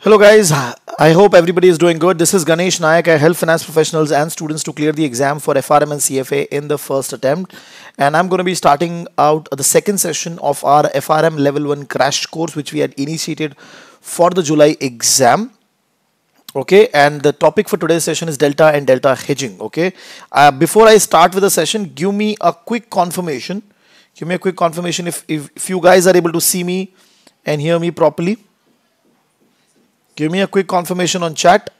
Hello guys, I hope everybody is doing good. This is Ganesh Nayak. I help finance professionals and students to clear the exam for FRM and CFA in the first attempt. And I'm going to be starting out the second session of our FRM level 1 crash course which we had initiated for the July exam. Okay, and the topic for today's session is delta and delta hedging. Okay, uh, before I start with the session, give me a quick confirmation. Give me a quick confirmation if, if, if you guys are able to see me and hear me properly. Give me a quick confirmation on chat.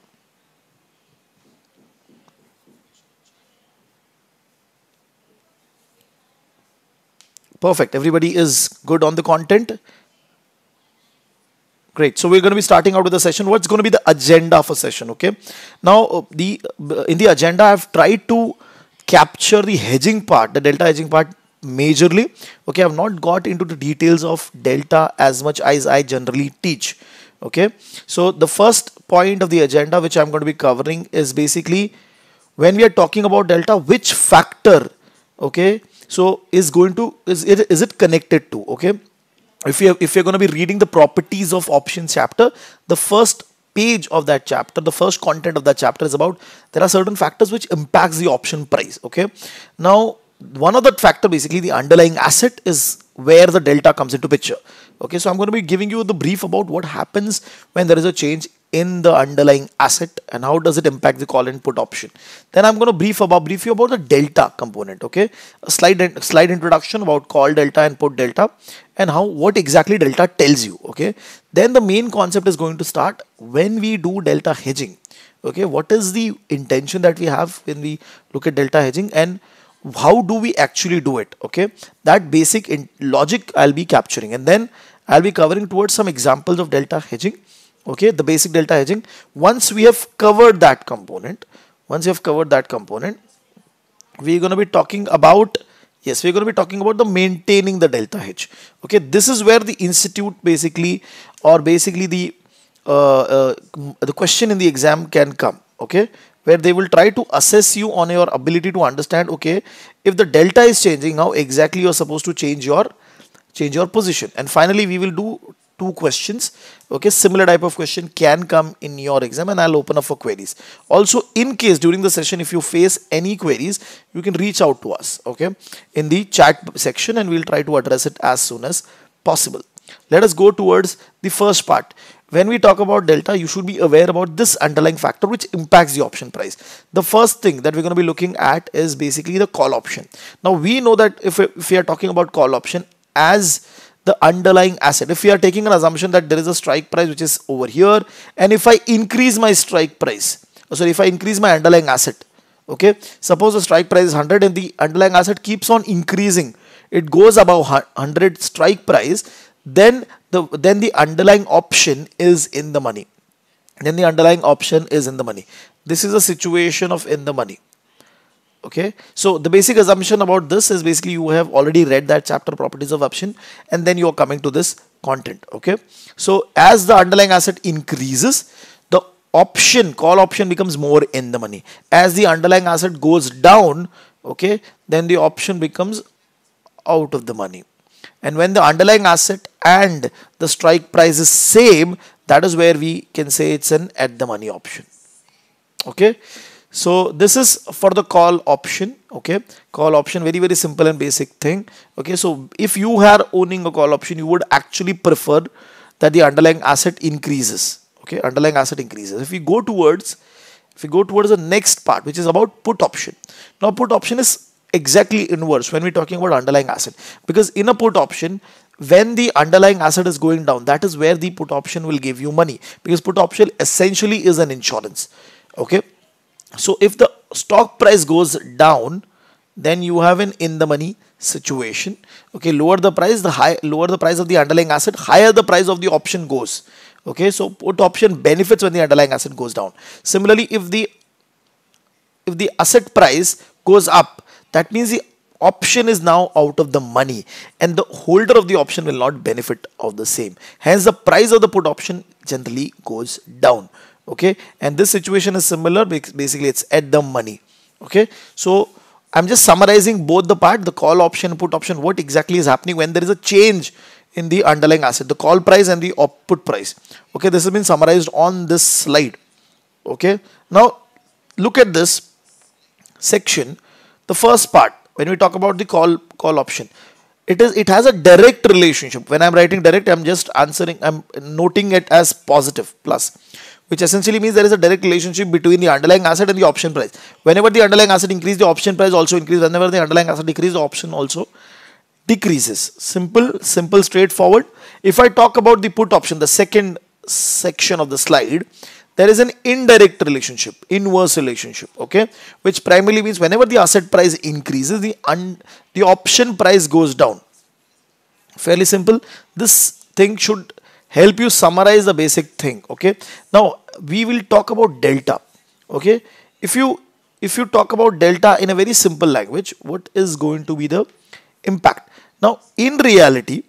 Perfect. Everybody is good on the content. Great. So we're going to be starting out with the session. What's going to be the agenda for session? Okay. Now uh, the uh, in the agenda, I've tried to capture the hedging part, the delta hedging part majorly. Okay. I've not got into the details of delta as much as I generally teach okay so the first point of the agenda which i'm going to be covering is basically when we are talking about delta which factor okay so is going to is it is it connected to okay if you if you're going to be reading the properties of options chapter the first page of that chapter the first content of that chapter is about there are certain factors which impacts the option price okay now one of that factor basically the underlying asset is where the delta comes into picture Okay, so I'm going to be giving you the brief about what happens when there is a change in the underlying asset and how does it impact the call and put option. Then I'm going to brief about brief you about the delta component. Okay, a slide slide introduction about call delta and put delta and how what exactly delta tells you. Okay, then the main concept is going to start when we do delta hedging. Okay, what is the intention that we have when we look at delta hedging and how do we actually do it okay that basic logic i'll be capturing and then i'll be covering towards some examples of delta hedging okay the basic delta hedging once we have covered that component once you have covered that component we're going to be talking about yes we're going to be talking about the maintaining the delta hedge okay this is where the institute basically or basically the uh, uh, the question in the exam can come okay where they will try to assess you on your ability to understand okay if the delta is changing how exactly you're supposed to change your change your position and finally we will do two questions okay similar type of question can come in your exam and i'll open up for queries also in case during the session if you face any queries you can reach out to us okay in the chat section and we'll try to address it as soon as possible let us go towards the first part when we talk about delta, you should be aware about this underlying factor which impacts the option price. The first thing that we're going to be looking at is basically the call option. Now, we know that if, if we are talking about call option as the underlying asset, if we are taking an assumption that there is a strike price which is over here, and if I increase my strike price, oh, sorry, if I increase my underlying asset, okay, suppose the strike price is 100 and the underlying asset keeps on increasing, it goes above 100 strike price, then the then the underlying option is in the money then the underlying option is in the money this is a situation of in the money okay so the basic assumption about this is basically you have already read that chapter properties of option and then you're coming to this content okay so as the underlying asset increases the option call option becomes more in the money as the underlying asset goes down okay then the option becomes out of the money and when the underlying asset and the strike price is same that is where we can say it's an at the money option okay so this is for the call option okay call option very very simple and basic thing okay so if you are owning a call option you would actually prefer that the underlying asset increases okay underlying asset increases if we go towards if we go towards the next part which is about put option now put option is exactly inverse when we're talking about underlying asset because in a put option when the underlying asset is going down that is where the put option will give you money because put option essentially is an insurance okay so if the stock price goes down then you have an in the money situation okay lower the price the high lower the price of the underlying asset higher the price of the option goes okay so put option benefits when the underlying asset goes down similarly if the if the asset price goes up that means the option is now out of the money and the holder of the option will not benefit of the same. Hence the price of the put option generally goes down. Okay. And this situation is similar. Basically it's at the money. Okay. So I'm just summarizing both the part, the call option, put option, what exactly is happening when there is a change in the underlying asset, the call price and the put price. Okay. This has been summarized on this slide. Okay. Now look at this section the first part when we talk about the call call option it is it has a direct relationship when i'm writing direct i'm just answering i'm noting it as positive plus which essentially means there is a direct relationship between the underlying asset and the option price whenever the underlying asset increases the option price also increases whenever the underlying asset decreases the option also decreases simple simple straightforward if i talk about the put option the second section of the slide there is an indirect relationship, inverse relationship, okay, which primarily means whenever the asset price increases, the, the option price goes down. Fairly simple. This thing should help you summarize the basic thing, okay. Now, we will talk about delta, okay. If you, if you talk about delta in a very simple language, what is going to be the impact? Now, in reality,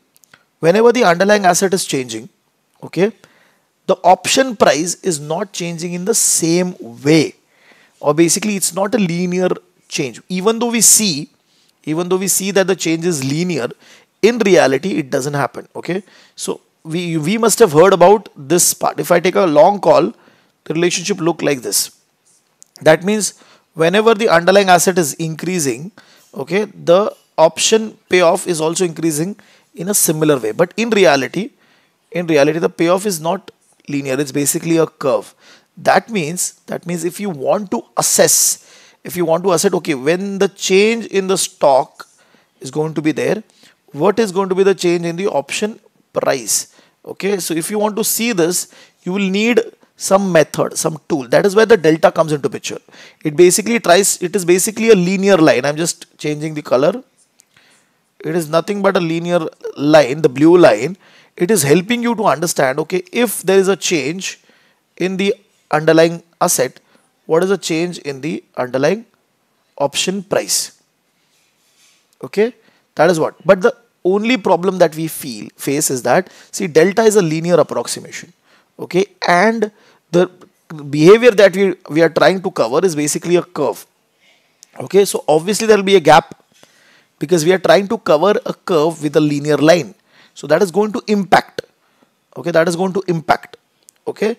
whenever the underlying asset is changing, okay, the option price is not changing in the same way or basically it's not a linear change even though we see even though we see that the change is linear in reality it doesn't happen okay so we we must have heard about this part if i take a long call the relationship look like this that means whenever the underlying asset is increasing okay the option payoff is also increasing in a similar way but in reality in reality the payoff is not linear it's basically a curve that means that means if you want to assess if you want to assess okay when the change in the stock is going to be there what is going to be the change in the option price okay so if you want to see this you will need some method some tool that is where the delta comes into picture it basically tries it is basically a linear line i'm just changing the color it is nothing but a linear line the blue line it is helping you to understand okay if there is a change in the underlying asset what is the change in the underlying option price okay that is what but the only problem that we feel face is that see delta is a linear approximation okay and the behavior that we we are trying to cover is basically a curve okay so obviously there will be a gap because we are trying to cover a curve with a linear line so that is going to impact okay that is going to impact okay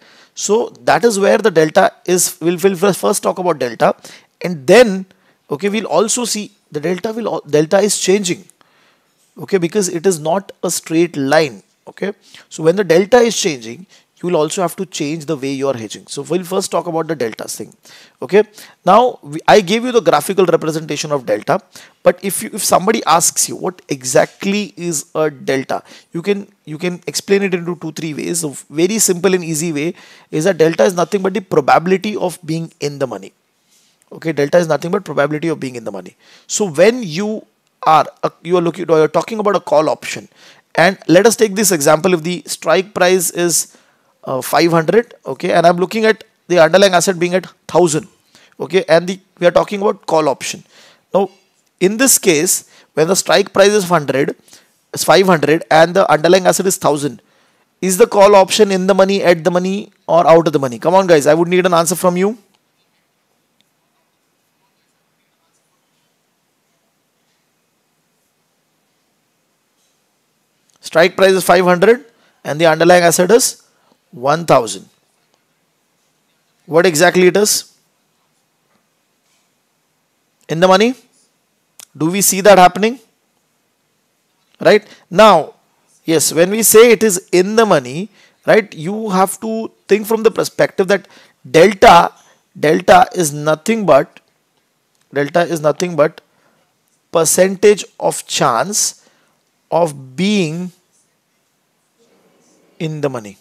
so that is where the delta is we'll, we'll first talk about delta and then okay we'll also see the delta will delta is changing okay because it is not a straight line okay so when the delta is changing you will also have to change the way you are hedging. So we'll first talk about the deltas thing. Okay. Now we, I gave you the graphical representation of delta, but if you, if somebody asks you what exactly is a delta, you can you can explain it into two three ways. A very simple and easy way is that delta is nothing but the probability of being in the money. Okay, delta is nothing but probability of being in the money. So when you are uh, you are looking you are talking about a call option and let us take this example if the strike price is uh, 500 okay and i'm looking at the underlying asset being at 1000 okay and the, we are talking about call option now in this case when the strike price is 100 is 500 and the underlying asset is 1000 is the call option in the money at the money or out of the money come on guys i would need an answer from you strike price is 500 and the underlying asset is 1000. What exactly it is? In the money? Do we see that happening? Right? Now, yes, when we say it is in the money, right, you have to think from the perspective that delta, delta is nothing but, delta is nothing but percentage of chance of being in the money.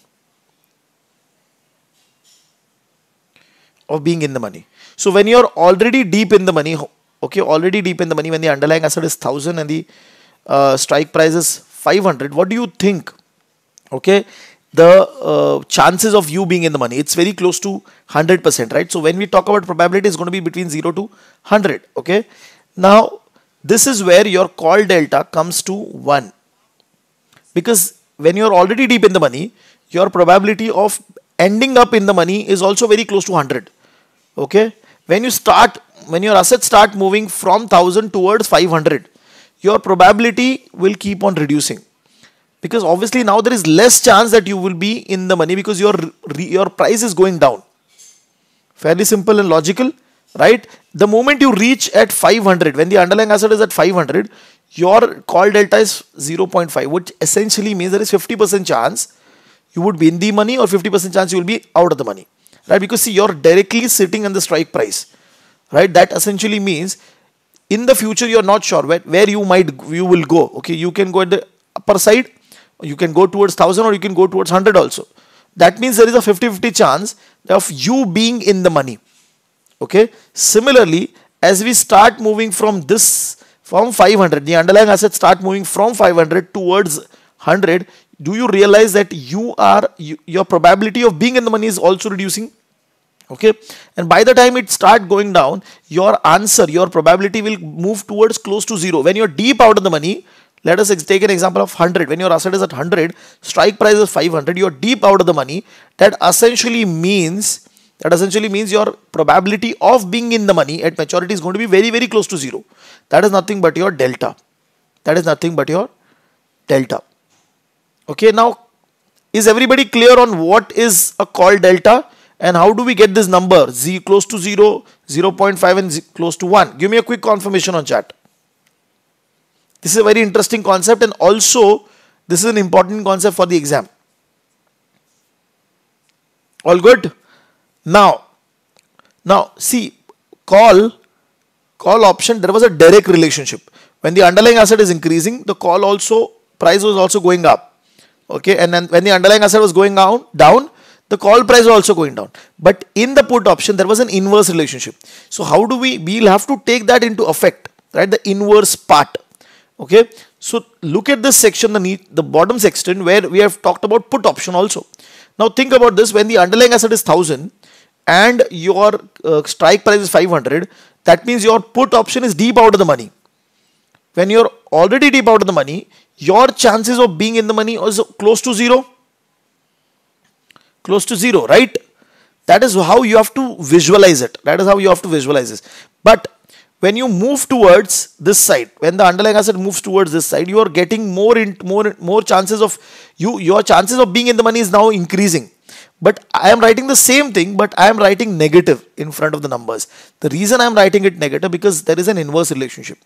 of being in the money. So when you're already deep in the money, okay, already deep in the money, when the underlying asset is 1000 and the uh, strike price is 500, what do you think? Okay, the uh, chances of you being in the money, it's very close to 100%, right? So when we talk about probability, it's going to be between 0 to 100, okay? Now, this is where your call delta comes to 1. Because when you're already deep in the money, your probability of ending up in the money is also very close to 100 okay when you start when your assets start moving from 1000 towards 500 your probability will keep on reducing because obviously now there is less chance that you will be in the money because your your price is going down fairly simple and logical right the moment you reach at 500 when the underlying asset is at 500 your call delta is 0.5 which essentially means there is 50% chance you would be in the money or 50% chance you will be out of the money right? Because see, you're directly sitting on the strike price, right? That essentially means in the future you're not sure where, where you might you will go. Okay, you can go at the upper side, you can go towards thousand, or you can go towards hundred also. That means there is a 50-50 chance of you being in the money. Okay. Similarly, as we start moving from this from 500, the underlying assets start moving from 500 towards 100. Do you realize that you are you, your probability of being in the money is also reducing? okay and by the time it start going down your answer your probability will move towards close to zero when you're deep out of the money let us take an example of 100 when your asset is at 100 strike price is 500 you're deep out of the money that essentially means that essentially means your probability of being in the money at maturity is going to be very very close to zero that is nothing but your delta that is nothing but your delta okay now is everybody clear on what is a call delta and how do we get this number? Z close to 0, 0 0.5 and close to 1. Give me a quick confirmation on chat. This is a very interesting concept and also this is an important concept for the exam. All good? Now, now see call, call option, there was a direct relationship. When the underlying asset is increasing, the call also, price was also going up. Okay, and then when the underlying asset was going down, down the call price also going down. But in the put option, there was an inverse relationship. So how do we, we'll have to take that into effect, right? The inverse part, okay? So look at this section, the, need, the bottom section where we have talked about put option also. Now think about this, when the underlying asset is 1000 and your uh, strike price is 500, that means your put option is deep out of the money. When you're already deep out of the money, your chances of being in the money is close to zero close to zero, right? That is how you have to visualize it. That is how you have to visualize this. But when you move towards this side, when the underlying asset moves towards this side, you are getting more in, more more chances of you your chances of being in the money is now increasing. But I am writing the same thing, but I am writing negative in front of the numbers. The reason I am writing it negative because there is an inverse relationship.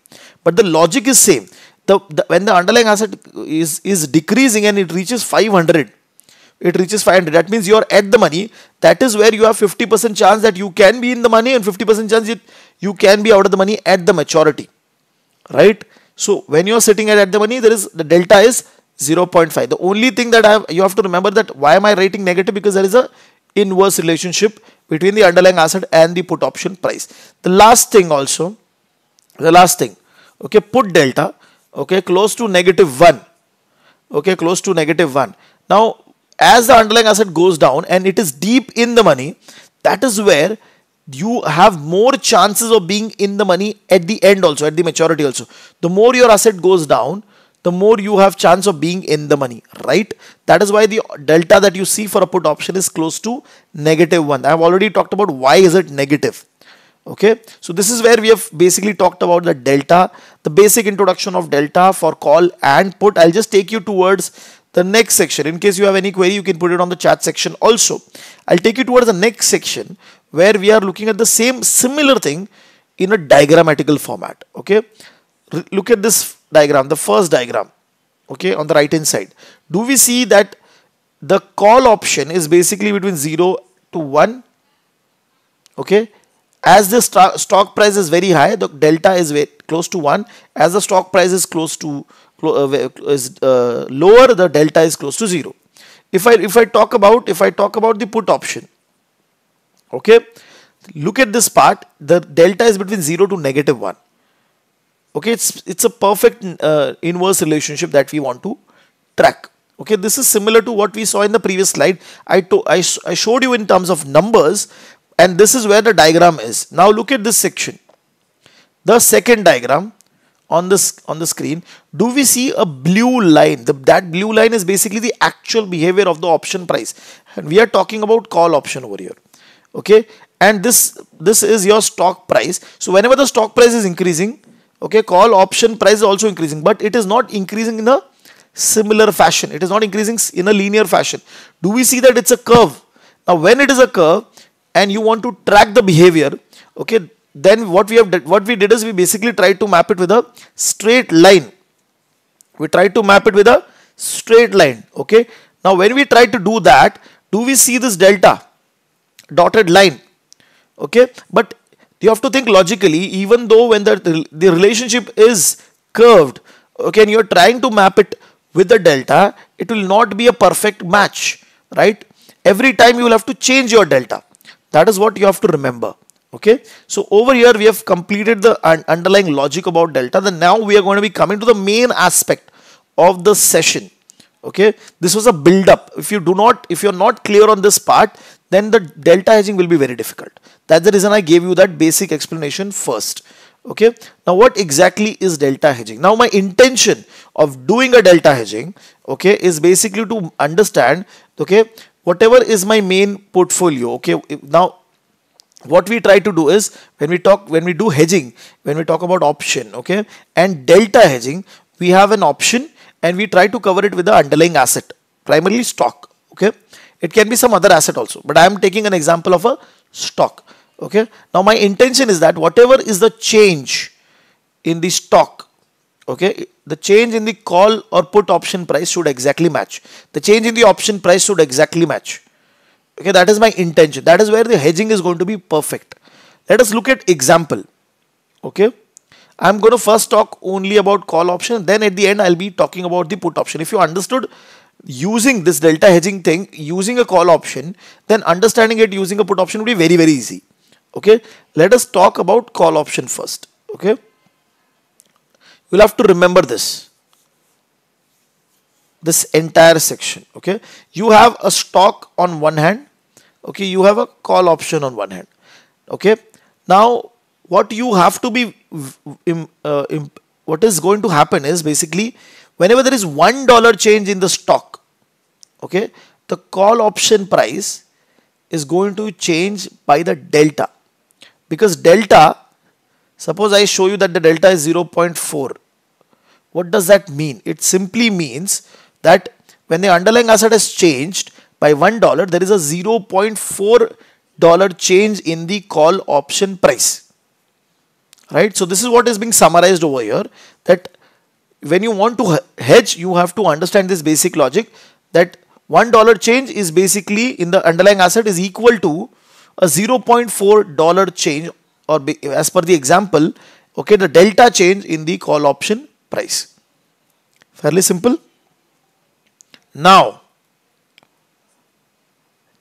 But the logic is same. The, the when the underlying asset is is decreasing and it reaches 500 it reaches 500 that means you're at the money that is where you have 50% chance that you can be in the money and 50% chance you can be out of the money at the maturity right so when you're sitting at, at the money there is the delta is 0.5 the only thing that i have you have to remember that why am i rating negative because there is a inverse relationship between the underlying asset and the put option price the last thing also the last thing okay put delta okay close to negative 1 okay close to negative 1 now as the underlying asset goes down and it is deep in the money, that is where you have more chances of being in the money at the end also, at the maturity also. The more your asset goes down, the more you have chance of being in the money, right? That is why the delta that you see for a put option is close to negative 1. I have already talked about why is it negative. Okay, so this is where we have basically talked about the delta, the basic introduction of delta for call and put. I'll just take you towards the next section. In case you have any query, you can put it on the chat section also. I'll take you towards the next section where we are looking at the same similar thing in a diagrammatical format. Okay. R look at this diagram, the first diagram. Okay. On the right hand side. Do we see that the call option is basically between 0 to 1? Okay. As the stock price is very high, the delta is very close to 1. As the stock price is close to uh, is uh, lower the delta is close to 0 if i if i talk about if i talk about the put option okay look at this part the delta is between 0 to negative 1 okay it's it's a perfect uh, inverse relationship that we want to track okay this is similar to what we saw in the previous slide i to, I, I showed you in terms of numbers and this is where the diagram is now look at this section the second diagram on this on the screen do we see a blue line the, that blue line is basically the actual behavior of the option price and we are talking about call option over here okay and this this is your stock price so whenever the stock price is increasing okay call option price is also increasing but it is not increasing in a similar fashion it is not increasing in a linear fashion do we see that it's a curve now when it is a curve and you want to track the behavior okay then what we have did, what we did is we basically tried to map it with a straight line we tried to map it with a straight line okay now when we try to do that do we see this delta dotted line okay but you have to think logically even though when the, the relationship is curved okay and you're trying to map it with the delta it will not be a perfect match right every time you will have to change your delta that is what you have to remember okay so over here we have completed the underlying logic about delta then now we are going to be coming to the main aspect of the session okay this was a build up if you do not if you're not clear on this part then the delta hedging will be very difficult that's the reason i gave you that basic explanation first okay now what exactly is delta hedging now my intention of doing a delta hedging okay is basically to understand okay whatever is my main portfolio okay now what we try to do is when we talk when we do hedging when we talk about option okay and delta hedging we have an option and we try to cover it with the underlying asset primarily stock okay it can be some other asset also but i am taking an example of a stock okay now my intention is that whatever is the change in the stock okay the change in the call or put option price should exactly match the change in the option price should exactly match Okay, that is my intention. That is where the hedging is going to be perfect. Let us look at example. Okay. I'm going to first talk only about call option. Then at the end, I'll be talking about the put option. If you understood using this delta hedging thing, using a call option, then understanding it using a put option would be very, very easy. Okay. Let us talk about call option first. Okay. You'll have to remember this this entire section okay you have a stock on one hand okay you have a call option on one hand okay now what you have to be uh, what is going to happen is basically whenever there is one dollar change in the stock okay the call option price is going to change by the delta because delta suppose I show you that the delta is 0.4 what does that mean it simply means that when the underlying asset has changed by $1, there is a 0.4 dollar change in the call option price. Right? So this is what is being summarized over here that when you want to hedge, you have to understand this basic logic that one dollar change is basically in the underlying asset is equal to a 0.4 dollar change or as per the example, okay, the delta change in the call option price. Fairly simple. Now,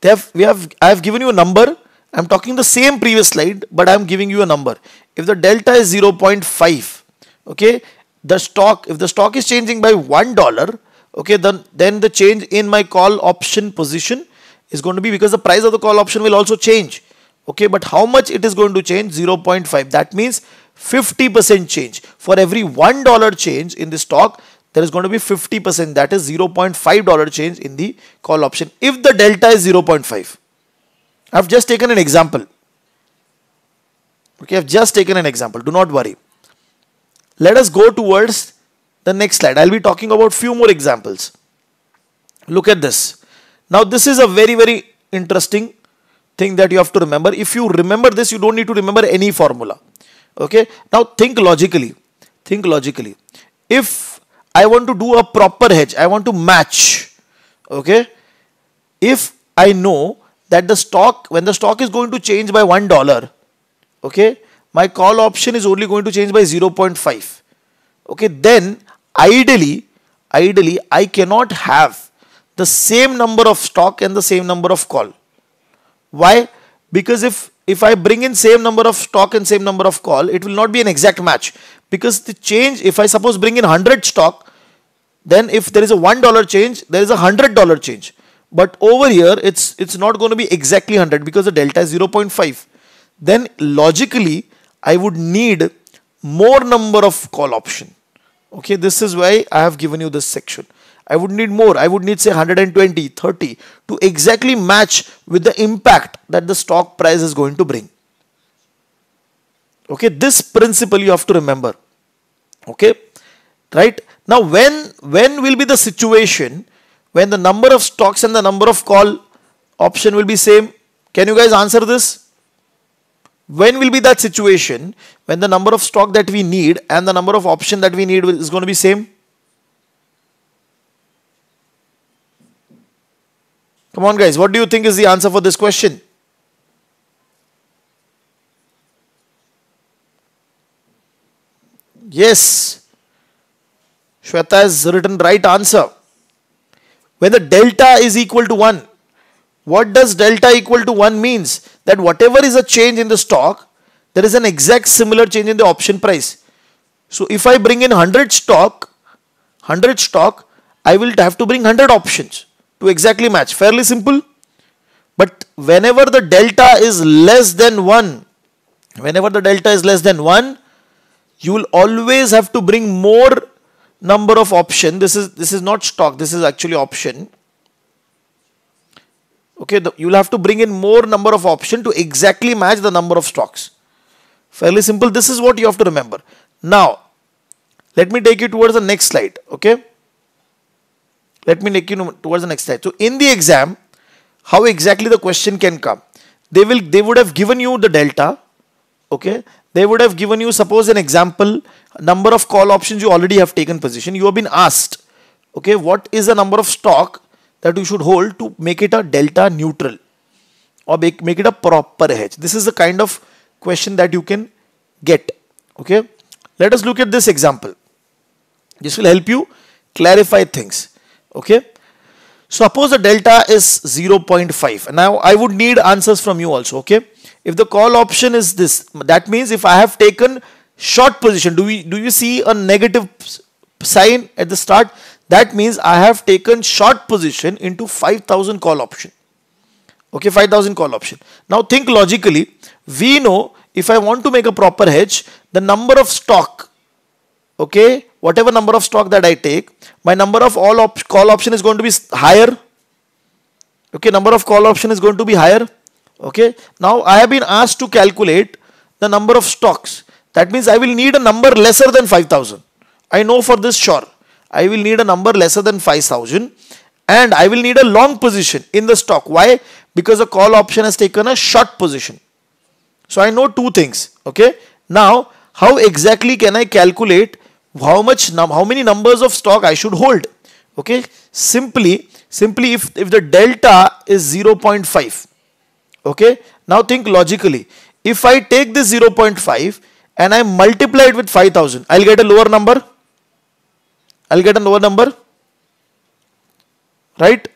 they have, we have, I have given you a number. I'm talking the same previous slide, but I'm giving you a number. If the delta is 0.5, okay, the stock, if the stock is changing by $1, okay, then, then the change in my call option position is going to be because the price of the call option will also change. Okay, but how much it is going to change? 0.5. That means 50% change. For every $1 change in the stock, there is going to be 50% that is 0.5 dollar change in the call option if the delta is 0.5 i've just taken an example okay i've just taken an example do not worry let us go towards the next slide i'll be talking about few more examples look at this now this is a very very interesting thing that you have to remember if you remember this you don't need to remember any formula okay now think logically think logically if I want to do a proper hedge. I want to match. Okay. If I know that the stock, when the stock is going to change by $1, okay, my call option is only going to change by 0.5. Okay. Then ideally, ideally, I cannot have the same number of stock and the same number of call. Why? Because if if I bring in same number of stock and same number of call, it will not be an exact match because the change if i suppose bring in 100 stock then if there is a $1 change there is a $100 change but over here it's it's not going to be exactly 100 because the delta is 0.5 then logically i would need more number of call option okay this is why i have given you this section i would need more i would need say 120 30 to exactly match with the impact that the stock price is going to bring okay this principle you have to remember okay right now when when will be the situation when the number of stocks and the number of call option will be same can you guys answer this when will be that situation when the number of stock that we need and the number of option that we need is going to be same come on guys what do you think is the answer for this question Yes, Shweta has written right answer. When the delta is equal to 1, what does delta equal to 1 means? That whatever is a change in the stock, there is an exact similar change in the option price. So if I bring in 100 stock, 100 stock, I will have to bring 100 options to exactly match. Fairly simple. But whenever the delta is less than 1, whenever the delta is less than 1, you will always have to bring more number of option this is this is not stock this is actually option okay the, you'll have to bring in more number of option to exactly match the number of stocks fairly simple this is what you have to remember now let me take you towards the next slide okay let me take you towards the next slide so in the exam how exactly the question can come they will they would have given you the delta okay they would have given you suppose an example number of call options you already have taken position you have been asked okay what is the number of stock that you should hold to make it a delta neutral or make, make it a proper hedge this is the kind of question that you can get okay let us look at this example this will help you clarify things okay suppose the delta is 0.5 now i would need answers from you also okay if the call option is this, that means if I have taken short position, do we do you see a negative sign at the start? That means I have taken short position into 5000 call option. Okay, 5000 call option. Now think logically. We know if I want to make a proper hedge, the number of stock, okay, whatever number of stock that I take, my number of all op call option is going to be higher. Okay, number of call option is going to be higher. Okay. Now I have been asked to calculate the number of stocks. That means I will need a number lesser than 5000. I know for this sure. I will need a number lesser than 5000 and I will need a long position in the stock. Why? Because the call option has taken a short position. So I know two things. Okay. Now how exactly can I calculate how much how many numbers of stock I should hold? Okay. Simply, simply if, if the delta is 0.5 Okay. Now think logically. If I take this 0.5 and I multiply it with 5000, I'll get a lower number. I'll get a lower number. Right?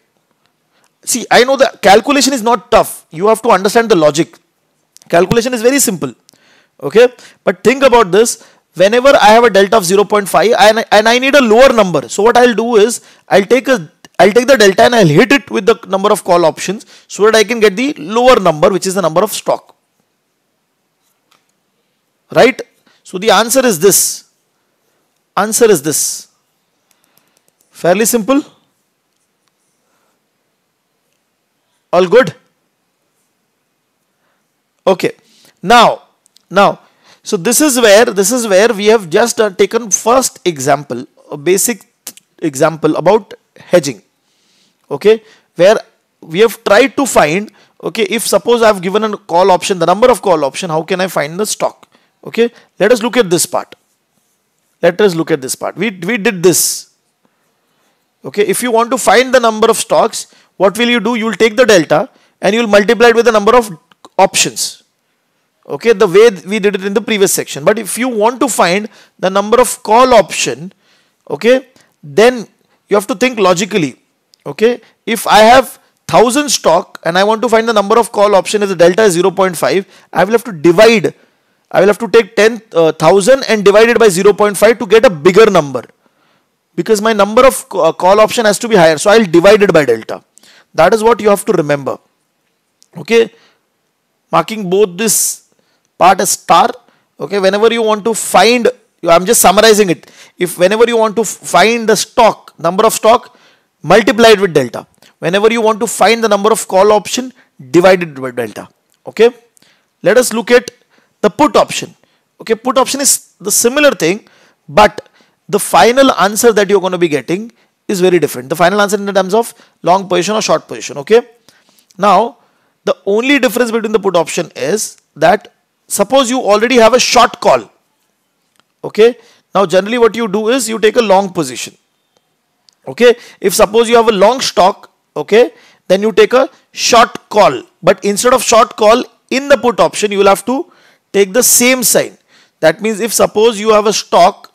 See, I know the calculation is not tough. You have to understand the logic. Calculation is very simple. Okay. But think about this whenever I have a delta of 0.5 and I, and I need a lower number. So what I'll do is I'll take a I'll take the delta and I'll hit it with the number of call options so that I can get the lower number which is the number of stock. Right? So the answer is this. Answer is this. Fairly simple. All good? Okay. Now, now, so this is where, this is where we have just uh, taken first example, a basic example about hedging okay where we have tried to find okay if suppose I've given a call option the number of call option how can I find the stock okay let us look at this part let us look at this part we, we did this okay if you want to find the number of stocks what will you do you will take the delta and you will multiply it with the number of options okay the way we did it in the previous section but if you want to find the number of call option okay then you have to think logically Okay. If I have 1000 stock and I want to find the number of call option if the delta is 0.5, I will have to divide. I will have to take 10,000 uh, and divide it by 0.5 to get a bigger number. Because my number of uh, call option has to be higher. So I'll divide it by delta. That is what you have to remember. Okay. Marking both this part as star. Okay. Whenever you want to find, I'm just summarizing it. If whenever you want to find the stock, number of stock, multiplied with delta. Whenever you want to find the number of call option, divided by delta. Okay. Let us look at the put option. Okay, put option is the similar thing, but the final answer that you're going to be getting is very different. The final answer in terms of long position or short position. Okay. Now, the only difference between the put option is that suppose you already have a short call. Okay. Now, generally what you do is you take a long position okay if suppose you have a long stock okay then you take a short call but instead of short call in the put option you will have to take the same sign that means if suppose you have a stock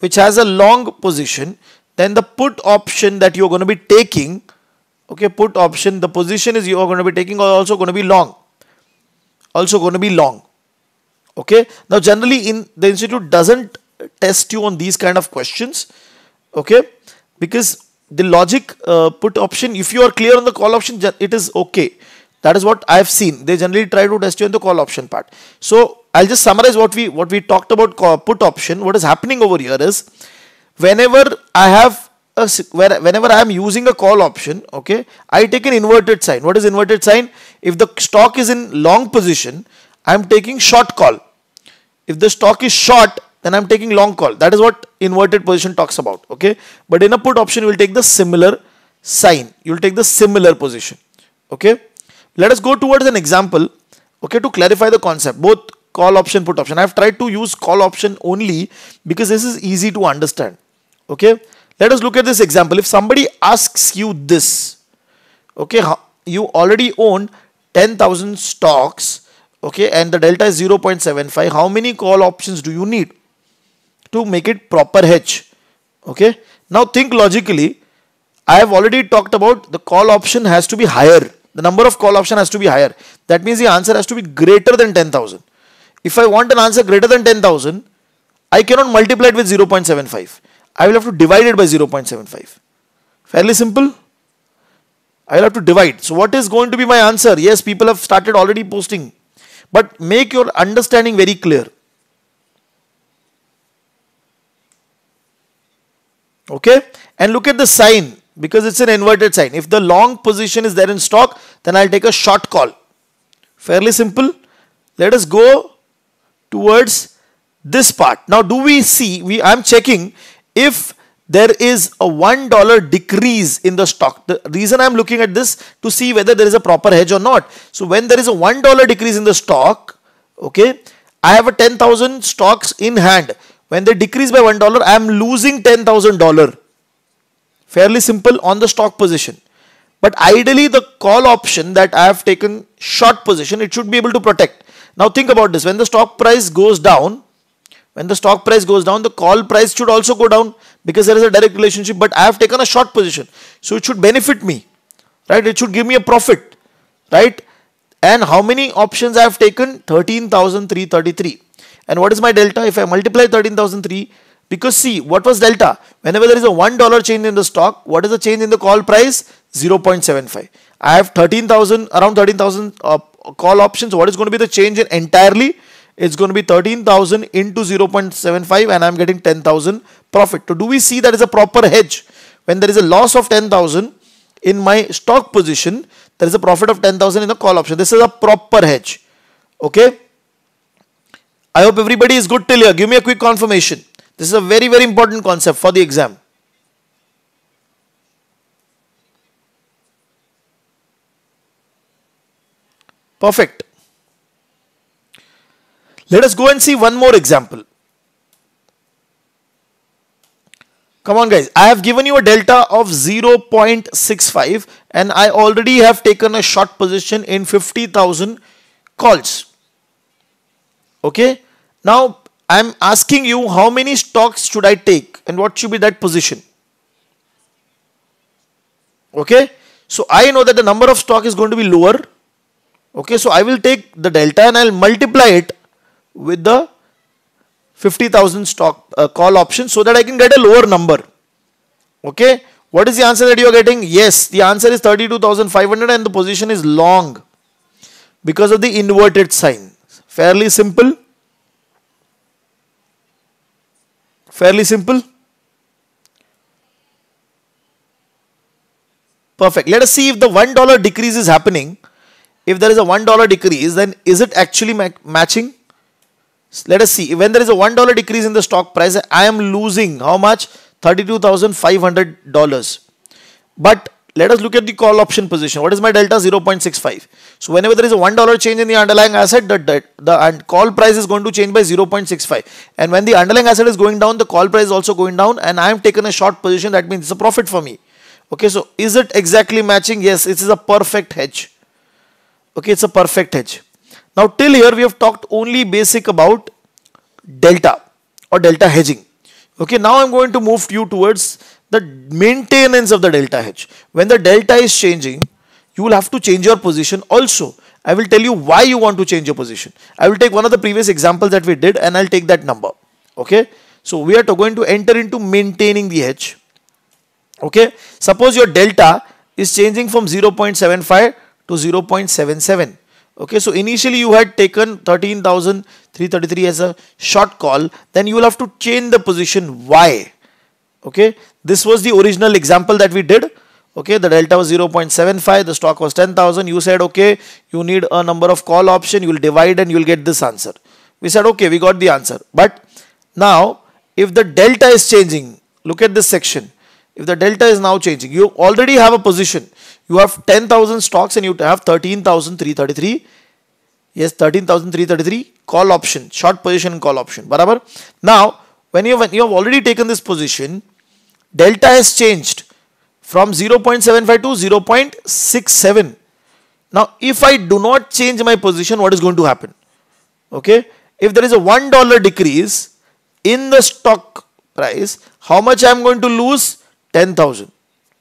which has a long position then the put option that you're going to be taking okay put option the position is you are going to be taking are also going to be long also going to be long okay now generally in the institute doesn't test you on these kind of questions okay because the logic uh, put option if you are clear on the call option it is okay that is what i have seen they generally try to test you on the call option part so i'll just summarize what we what we talked about put option what is happening over here is whenever i have a whenever i am using a call option okay i take an inverted sign what is inverted sign if the stock is in long position i am taking short call if the stock is short then I'm taking long call. That is what inverted position talks about. Okay. But in a put option, you will take the similar sign. You will take the similar position. Okay. Let us go towards an example. Okay. To clarify the concept, both call option, put option. I've tried to use call option only because this is easy to understand. Okay. Let us look at this example. If somebody asks you this, okay, you already own 10,000 stocks, okay, and the delta is 0.75. How many call options do you need? to make it proper H. Okay. Now think logically. I have already talked about the call option has to be higher. The number of call option has to be higher. That means the answer has to be greater than 10,000. If I want an answer greater than 10,000, I cannot multiply it with 0.75. I will have to divide it by 0.75. Fairly simple. I will have to divide. So what is going to be my answer? Yes, people have started already posting. But make your understanding very clear. okay and look at the sign because it's an inverted sign if the long position is there in stock then I'll take a short call fairly simple let us go towards this part now do we see we I'm checking if there is a one dollar decrease in the stock the reason I'm looking at this to see whether there is a proper hedge or not so when there is a one dollar decrease in the stock okay I have a 10,000 stocks in hand when they decrease by $1, I am losing $10,000. Fairly simple on the stock position. But ideally, the call option that I have taken short position, it should be able to protect. Now think about this. When the stock price goes down, when the stock price goes down, the call price should also go down because there is a direct relationship. But I have taken a short position. So it should benefit me. Right? It should give me a profit. Right? And how many options I have taken? 13,333. And what is my delta? If I multiply 13,003, because see, what was delta? Whenever there is a $1 change in the stock, what is the change in the call price? 0.75. I have 13,000, around 13,000 uh, call options. What is going to be the change in entirely? It's going to be 13,000 into 0.75 and I'm getting 10,000 profit. So do we see that is a proper hedge? When there is a loss of 10,000 in my stock position, there is a profit of 10,000 in the call option. This is a proper hedge. Okay. I hope everybody is good till here. Give me a quick confirmation. This is a very, very important concept for the exam. Perfect. Let us go and see one more example. Come on guys, I have given you a delta of 0.65 and I already have taken a short position in 50,000 calls. Okay, now, I am asking you how many stocks should I take and what should be that position? Okay. So, I know that the number of stock is going to be lower. Okay. So, I will take the delta and I will multiply it with the 50,000 stock uh, call option so that I can get a lower number. Okay. What is the answer that you are getting? Yes, the answer is 32,500 and the position is long because of the inverted sign. Fairly simple. Fairly simple. Perfect. Let us see if the $1 decrease is happening. If there is a $1 decrease, then is it actually matching? Let us see. When there is a $1 decrease in the stock price, I am losing how much? $32,500. But let us look at the call option position. What is my delta? 0.65. So whenever there is a $1 change in the underlying asset, the, the, the call price is going to change by 0.65. And when the underlying asset is going down, the call price is also going down and I am taken a short position. That means it's a profit for me. Okay, so is it exactly matching? Yes, it is a perfect hedge. Okay, it's a perfect hedge. Now till here we have talked only basic about delta or delta hedging. Okay, now I'm going to move you towards the maintenance of the delta H. When the delta is changing, you will have to change your position also. I will tell you why you want to change your position. I will take one of the previous examples that we did and I'll take that number. Okay. So we are going to enter into maintaining the H. Okay. Suppose your delta is changing from 0.75 to 0.77. Okay, so initially you had taken 13,333 as a short call, then you will have to change the position. Why? okay this was the original example that we did okay the delta was 0.75 the stock was 10000 you said okay you need a number of call option you will divide and you will get this answer we said okay we got the answer but now if the delta is changing look at this section if the delta is now changing you already have a position you have 10000 stocks and you have 13333 yes 13333 call option short position call option barabar now when you have, you have already taken this position delta has changed from 0.75 to 0.67. Now, if I do not change my position, what is going to happen? Okay. If there is a $1 decrease in the stock price, how much I am going to lose? 10,000.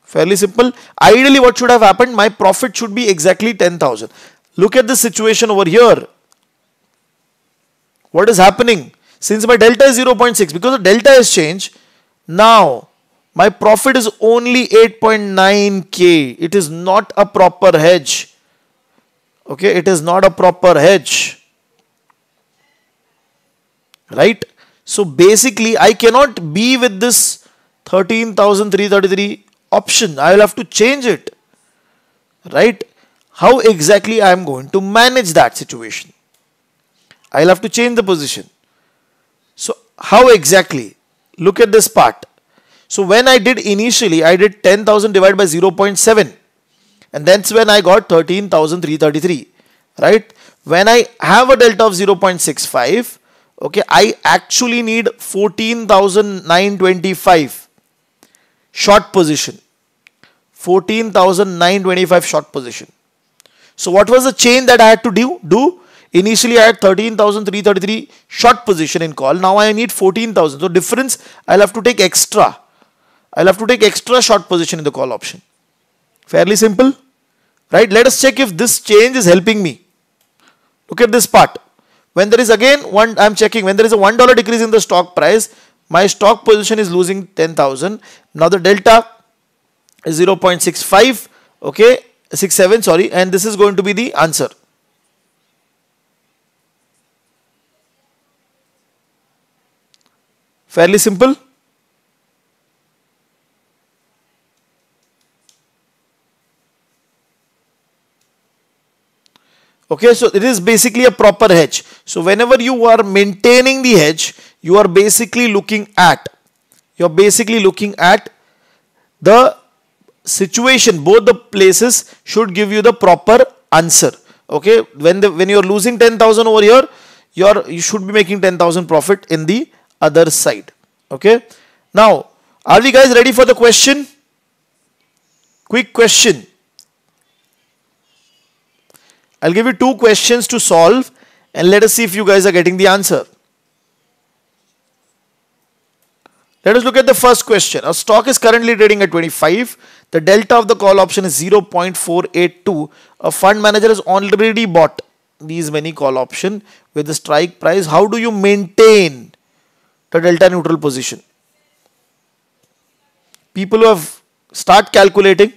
Fairly simple. Ideally, what should have happened? My profit should be exactly 10,000. Look at the situation over here. What is happening? Since my delta is 0.6, because the delta has changed, now my profit is only 8.9k. It is not a proper hedge. Okay, it is not a proper hedge. Right? So basically, I cannot be with this 13,333 option. I will have to change it. Right? How exactly I am going to manage that situation? I'll have to change the position. So how exactly? Look at this part. So when I did initially, I did 10,000 divided by 0.7 and that's when I got 13,333, right? When I have a delta of 0.65, okay, I actually need 14,925 short position. 14,925 short position. So what was the change that I had to do? do? Initially I had 13,333 short position in call. Now I need 14,000. So difference I'll have to take extra I'll have to take extra short position in the call option. Fairly simple, right? Let us check if this change is helping me. Look at this part. When there is again one, I'm checking, when there is a $1 decrease in the stock price, my stock position is losing 10,000. Now the delta is 0.65, okay, 67, sorry, and this is going to be the answer. Fairly simple. okay so it is basically a proper hedge so whenever you are maintaining the hedge you are basically looking at you're basically looking at the situation both the places should give you the proper answer okay when the when you're losing 10000 over here you're you should be making 10000 profit in the other side okay now are we guys ready for the question quick question I'll give you two questions to solve and let us see if you guys are getting the answer. Let us look at the first question. Our stock is currently trading at 25. The delta of the call option is 0.482. A fund manager has already bought these many call option with the strike price. How do you maintain the delta neutral position? People who have start calculating.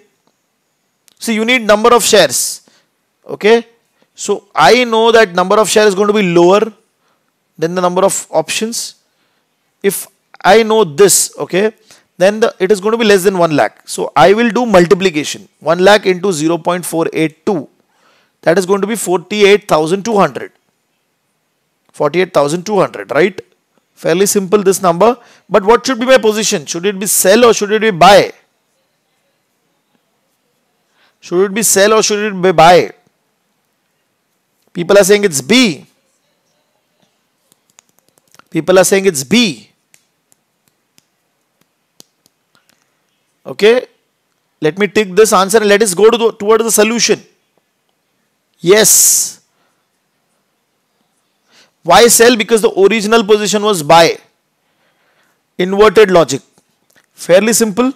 See, you need number of shares okay so i know that number of share is going to be lower than the number of options if i know this okay then the, it is going to be less than 1 lakh so i will do multiplication 1 lakh into 0.482 that is going to be 48200 48200 right fairly simple this number but what should be my position should it be sell or should it be buy should it be sell or should it be buy People are saying it's B. People are saying it's B. Okay. Let me take this answer and let us go to the, towards the solution. Yes. Why sell? Because the original position was buy. Inverted logic. Fairly simple.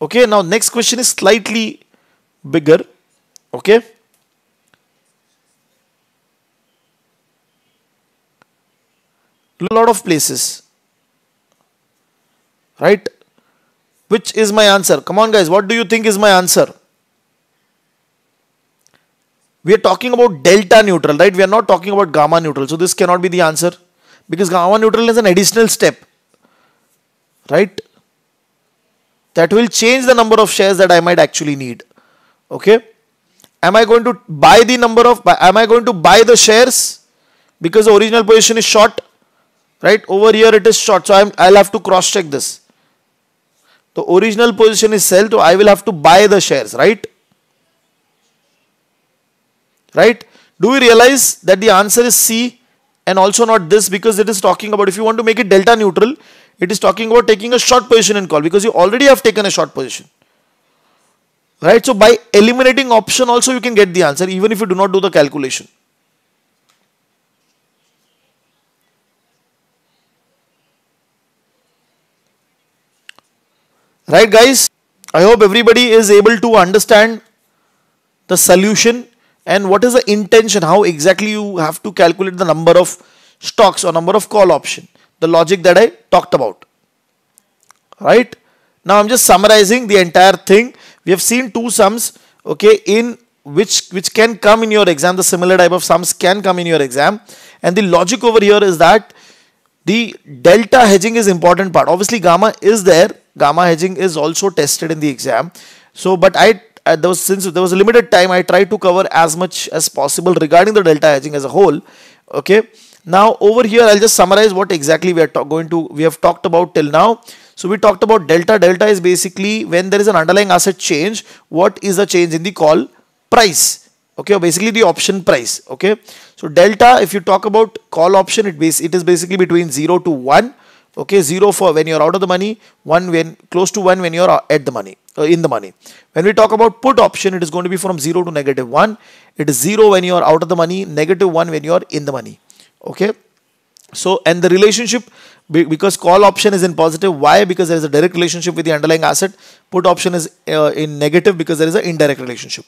Okay. Now next question is slightly bigger. Okay. a lot of places. Right? Which is my answer? Come on, guys, what do you think is my answer? We are talking about delta neutral, right? We are not talking about gamma neutral. So this cannot be the answer because gamma neutral is an additional step, right? That will change the number of shares that I might actually need. Okay. Am I going to buy the number of, am I going to buy the shares because the original position is short? right over here it is short so I'm, I'll have to cross check this the original position is sell so I will have to buy the shares right right do we realize that the answer is C and also not this because it is talking about if you want to make it delta neutral it is talking about taking a short position in call because you already have taken a short position right so by eliminating option also you can get the answer even if you do not do the calculation Right guys, I hope everybody is able to understand the solution and what is the intention, how exactly you have to calculate the number of stocks or number of call option, the logic that I talked about. Right? Now I'm just summarizing the entire thing. We have seen two sums, okay, in which which can come in your exam the similar type of sums can come in your exam and the logic over here is that the delta hedging is important part obviously gamma is there gamma hedging is also tested in the exam. So, but I uh, there was since there was a limited time, I tried to cover as much as possible regarding the delta hedging as a whole. Okay. Now over here, I'll just summarize what exactly we are going to we have talked about till now. So we talked about delta. Delta is basically when there is an underlying asset change. What is the change in the call price? Okay, or basically the option price. Okay, so delta. If you talk about call option, it it is basically between zero to one okay 0 for when you're out of the money 1 when close to 1 when you're at the money uh, in the money when we talk about put option it is going to be from 0 to negative 1 it is 0 when you're out of the money negative 1 when you're in the money okay so and the relationship because call option is in positive why because there is a direct relationship with the underlying asset put option is uh, in negative because there is an indirect relationship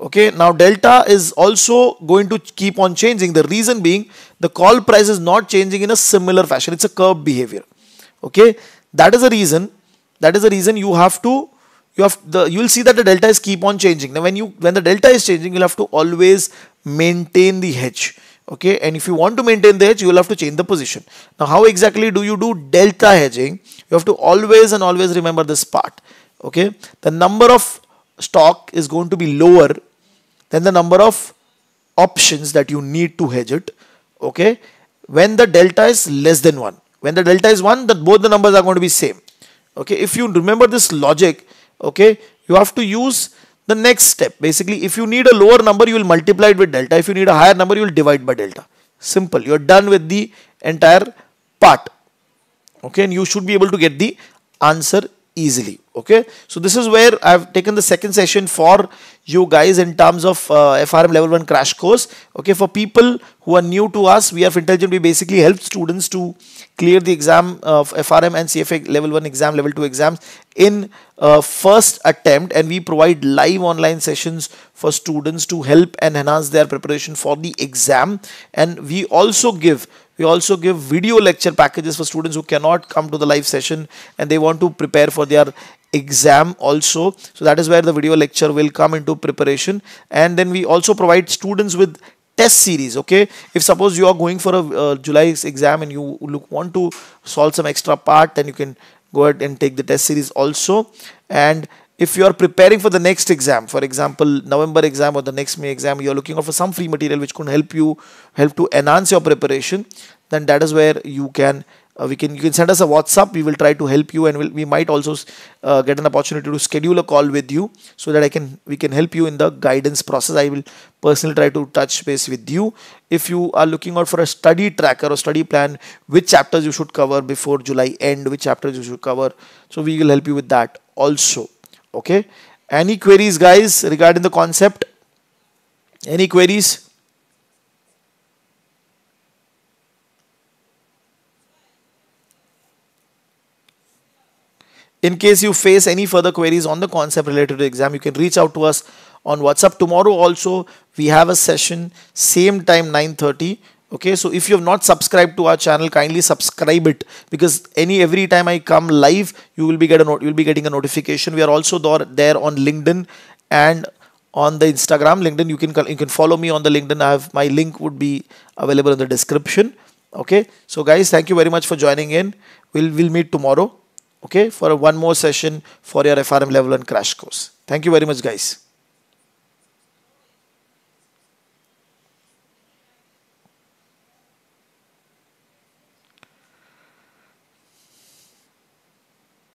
Okay, now delta is also going to keep on changing. The reason being the call price is not changing in a similar fashion. It's a curve behavior. Okay, that is the reason. That is the reason you have to you have the you will see that the delta is keep on changing. Now when you when the delta is changing, you'll have to always maintain the hedge. Okay, and if you want to maintain the hedge, you will have to change the position. Now how exactly do you do delta hedging? You have to always and always remember this part. Okay, the number of stock is going to be lower then the number of options that you need to hedge it okay when the delta is less than 1 when the delta is 1 that both the numbers are going to be same okay if you remember this logic okay you have to use the next step basically if you need a lower number you will multiply it with delta if you need a higher number you will divide by delta simple you're done with the entire part okay and you should be able to get the answer easily okay so this is where i've taken the second session for you guys in terms of uh, FRM level 1 crash course. Okay, for people who are new to us, we are intelligent. We basically help students to clear the exam of FRM and CFA level 1 exam, level 2 exams in uh, first attempt and we provide live online sessions for students to help and enhance their preparation for the exam. And we also give we also give video lecture packages for students who cannot come to the live session and they want to prepare for their exam also so that is where the video lecture will come into preparation and then we also provide students with test series okay if suppose you are going for a uh, july exam and you look want to solve some extra part then you can go ahead and take the test series also and if you are preparing for the next exam for example november exam or the next may exam you are looking out for some free material which could help you help to enhance your preparation then that is where you can uh, we can you can send us a whatsapp we will try to help you and we'll, we might also uh, get an opportunity to schedule a call with you so that i can we can help you in the guidance process i will personally try to touch base with you if you are looking out for a study tracker or study plan which chapters you should cover before july end which chapters you should cover so we will help you with that also okay any queries guys regarding the concept any queries In case you face any further queries on the concept related to the exam, you can reach out to us on WhatsApp. Tomorrow also, we have a session, same time 9.30. Okay, so if you have not subscribed to our channel, kindly subscribe it because any every time I come live, you will be get a you will be getting a notification. We are also there on LinkedIn and on the Instagram, LinkedIn. You can you can follow me on the LinkedIn. I have my link would be available in the description. Okay, so guys, thank you very much for joining in. We'll we'll meet tomorrow okay for one more session for your FRM level and crash course thank you very much guys